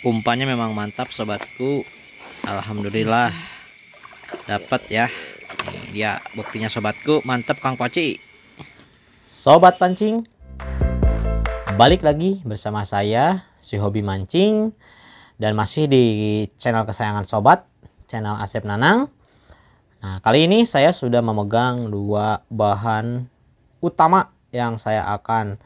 umpannya memang mantap sobatku Alhamdulillah dapat ya ya buktinya sobatku mantap Kang Poci Sobat pancing balik lagi bersama saya si hobi mancing dan masih di channel kesayangan sobat channel Asep Nanang Nah kali ini saya sudah memegang dua bahan utama yang saya akan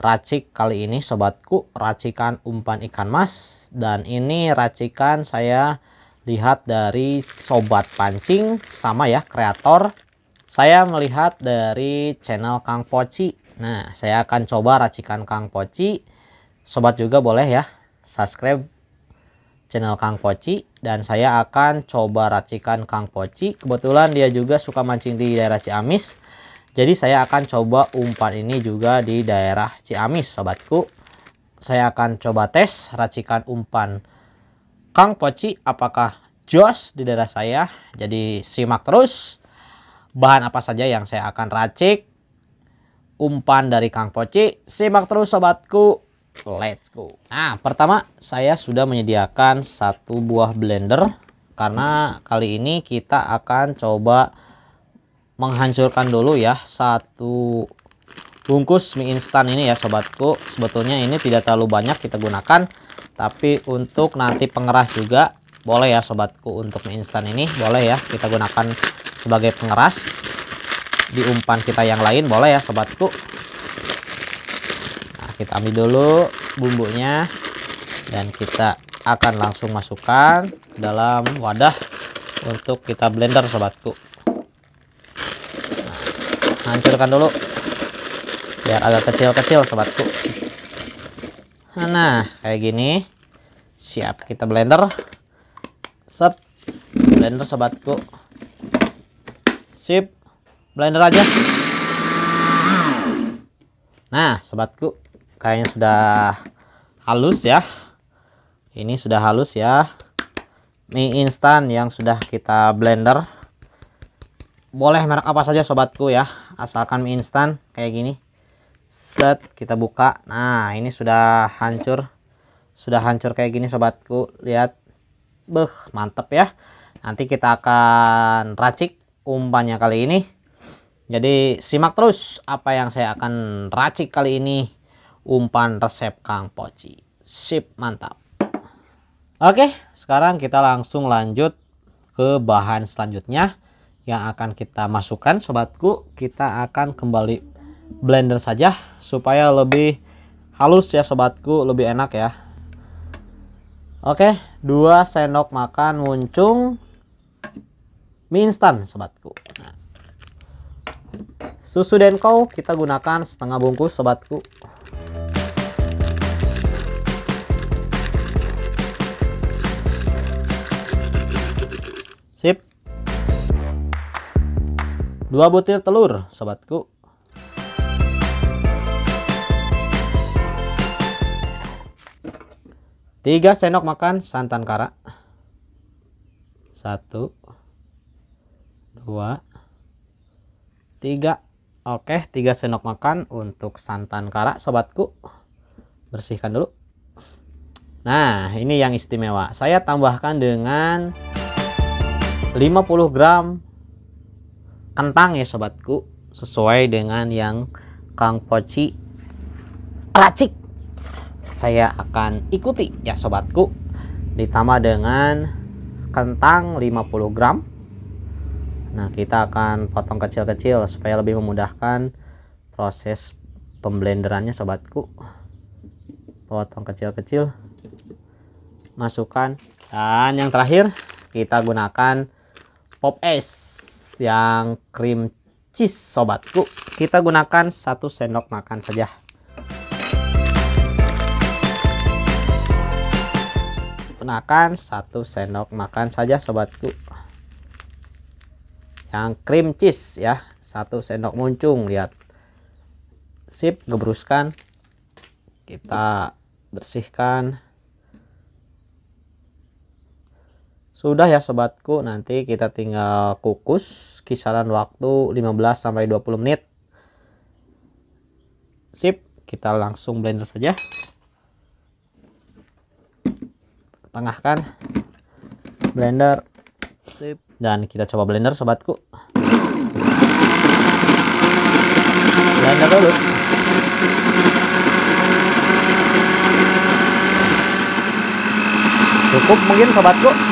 racik kali ini sobatku racikan umpan ikan mas dan ini racikan saya lihat dari sobat pancing sama ya kreator saya melihat dari channel Kang Poci nah saya akan coba racikan Kang Poci sobat juga boleh ya subscribe channel Kang Poci dan saya akan coba racikan Kang Poci kebetulan dia juga suka mancing di daerah Ciamis jadi saya akan coba umpan ini juga di daerah Ciamis sobatku. Saya akan coba tes racikan umpan Kang Poci apakah jos di daerah saya. Jadi simak terus bahan apa saja yang saya akan racik. Umpan dari Kang Poci, simak terus sobatku. Let's go. Nah, pertama saya sudah menyediakan satu buah blender karena kali ini kita akan coba menghancurkan dulu ya satu bungkus mie instan ini ya sobatku sebetulnya ini tidak terlalu banyak kita gunakan tapi untuk nanti pengeras juga boleh ya sobatku untuk mie instan ini boleh ya kita gunakan sebagai pengeras di umpan kita yang lain boleh ya sobatku nah, kita ambil dulu bumbunya dan kita akan langsung masukkan dalam wadah untuk kita blender sobatku hancurkan dulu biar agak kecil-kecil sobatku nah kayak gini siap kita blender sep blender sobatku sip blender aja nah sobatku kayaknya sudah halus ya ini sudah halus ya mie instan yang sudah kita blender boleh merek apa saja sobatku ya asalkan mie instan kayak gini set kita buka nah ini sudah hancur sudah hancur kayak gini sobatku lihat beh mantep ya nanti kita akan racik umpannya kali ini jadi simak terus apa yang saya akan racik kali ini umpan resep Kang Poci sip mantap oke sekarang kita langsung lanjut ke bahan selanjutnya yang akan kita masukkan sobatku kita akan kembali blender saja supaya lebih halus ya sobatku lebih enak ya oke 2 sendok makan muncung mie instan sobatku susu denko kita gunakan setengah bungkus sobatku sip Dua butir telur, sobatku. Tiga sendok makan santan kara. Satu, dua, tiga. Oke, tiga sendok makan untuk santan kara, sobatku. Bersihkan dulu. Nah, ini yang istimewa. Saya tambahkan dengan 50 gram kentang ya sobatku sesuai dengan yang Kang Poci racik saya akan ikuti ya sobatku ditambah dengan kentang 50 gram nah kita akan potong kecil-kecil supaya lebih memudahkan proses pemblenderannya sobatku potong kecil-kecil masukkan dan yang terakhir kita gunakan pop es yang cream cheese sobatku kita gunakan satu sendok makan saja gunakan satu sendok makan saja sobatku yang cream cheese ya satu sendok muncung lihat sip gebruskan kita bersihkan Sudah ya sobatku, nanti kita tinggal kukus kisaran waktu 15 sampai 20 menit. Sip, kita langsung blender saja. Tengahkan blender. Sip. Dan kita coba blender sobatku. Blender dulu. Cukup mungkin sobatku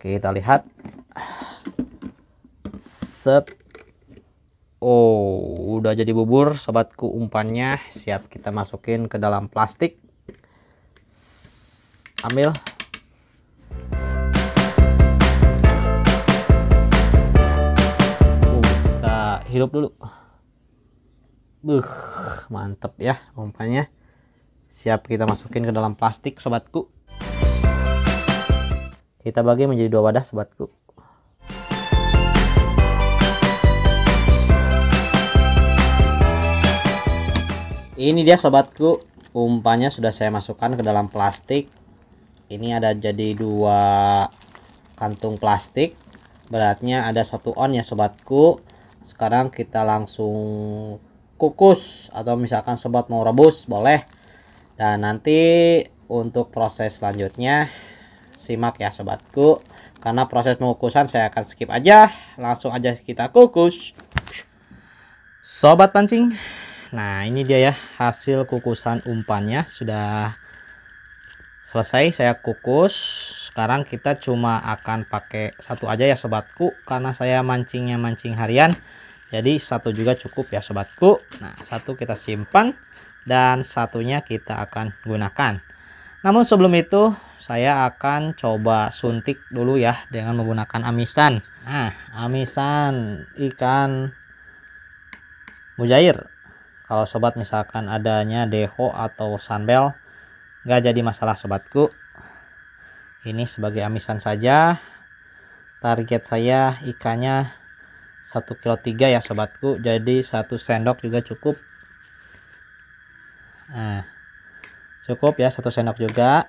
kita lihat set Oh udah jadi bubur sobatku umpannya siap kita masukin ke dalam plastik ambil uh, kita hidup dulu Buh, mantep ya umpannya siap kita masukin ke dalam plastik sobatku kita bagi menjadi dua wadah sobatku. Ini dia sobatku, umpannya sudah saya masukkan ke dalam plastik. Ini ada jadi dua kantung plastik. Beratnya ada satu on ya sobatku. Sekarang kita langsung kukus atau misalkan sobat mau rebus boleh. Dan nanti untuk proses selanjutnya Simak ya sobatku. Karena proses pengukusan saya akan skip aja. Langsung aja kita kukus. Sobat pancing. Nah ini dia ya hasil kukusan umpannya. Sudah selesai saya kukus. Sekarang kita cuma akan pakai satu aja ya sobatku. Karena saya mancingnya mancing harian. Jadi satu juga cukup ya sobatku. Nah satu kita simpan dan satunya kita akan gunakan. Namun sebelum itu saya akan coba suntik dulu ya dengan menggunakan amisan nah amisan ikan mujair kalau sobat misalkan adanya deho atau sambel nggak jadi masalah sobatku ini sebagai amisan saja target saya ikannya 1 kilo 3 ya sobatku jadi satu sendok juga cukup nah cukup ya satu sendok juga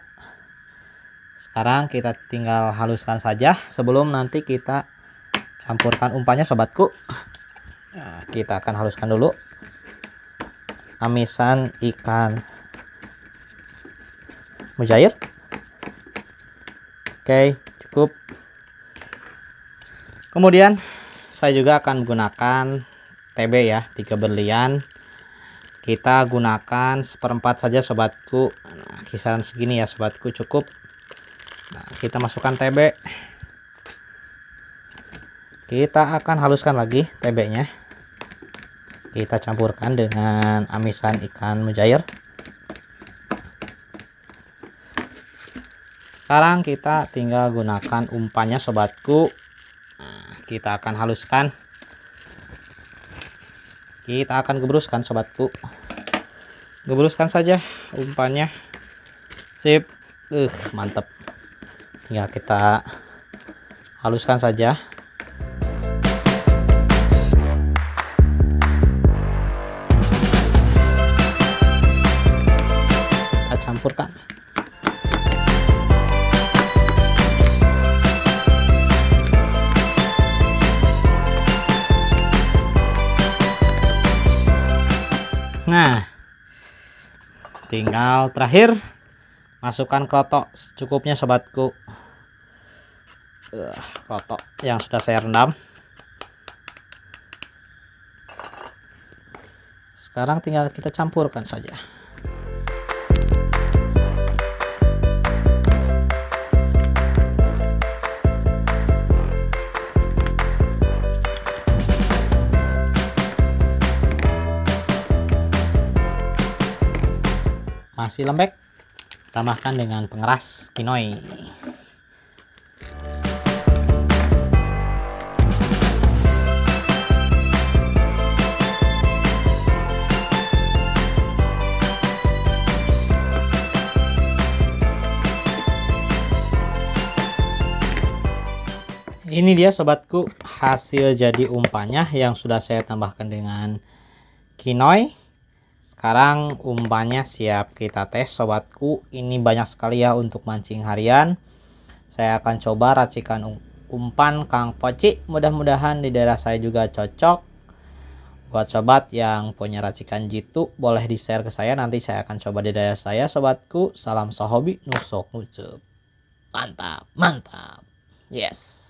sekarang kita tinggal haluskan saja sebelum nanti kita campurkan umpannya sobatku nah, kita akan haluskan dulu amisan ikan mujair oke cukup kemudian saya juga akan menggunakan TB ya tiga berlian kita gunakan seperempat saja sobatku nah, kisaran segini ya sobatku cukup kita masukkan TB kita akan haluskan lagi TB nya kita campurkan dengan amisan ikan mujair sekarang kita tinggal gunakan umpannya sobatku nah, kita akan haluskan kita akan gebruskan sobatku gebruskan saja umpannya sip uh mantep tinggal ya, kita haluskan saja kita campurkan Nah, tinggal terakhir masukkan kelotok secukupnya sobatku eh, kelotok yang sudah saya rendam sekarang tinggal kita campurkan saja masih lembek tambahkan dengan pengeras kinoi ini dia sobatku hasil jadi umpannya yang sudah saya tambahkan dengan kinoi sekarang umpannya siap kita tes sobatku. Ini banyak sekali ya untuk mancing harian. Saya akan coba racikan um- umpan Kang Poci. Mudah-mudahan di daerah saya juga cocok. Buat sobat yang punya racikan jitu boleh di-share ke saya nanti saya akan coba di daerah saya sobatku. Salam sahobi nusok nucep. Mantap, mantap. Yes.